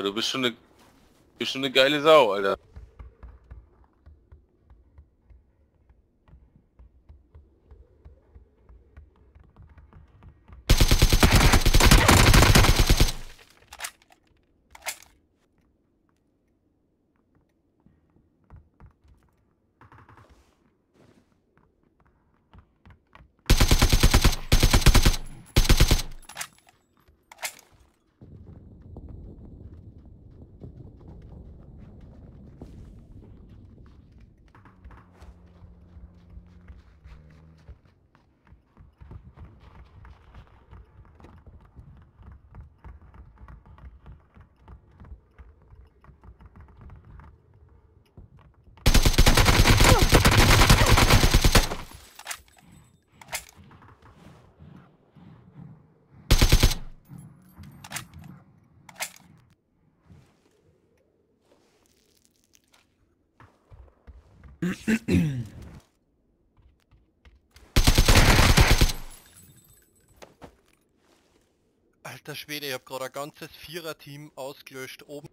Ja, du bist schon eine, bist schon eine geile Sau, Alter. Alter Schwede, ich habe gerade ein ganzes Viererteam ausgelöscht. Oben